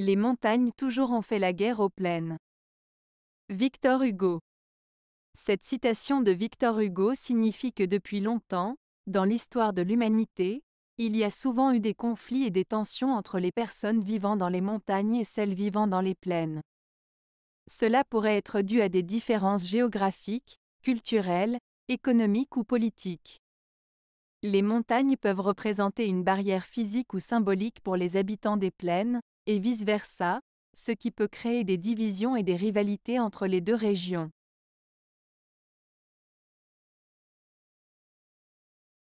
Les montagnes toujours ont fait la guerre aux plaines. Victor Hugo. Cette citation de Victor Hugo signifie que depuis longtemps, dans l'histoire de l'humanité, il y a souvent eu des conflits et des tensions entre les personnes vivant dans les montagnes et celles vivant dans les plaines. Cela pourrait être dû à des différences géographiques, culturelles, économiques ou politiques. Les montagnes peuvent représenter une barrière physique ou symbolique pour les habitants des plaines, et vice-versa, ce qui peut créer des divisions et des rivalités entre les deux régions.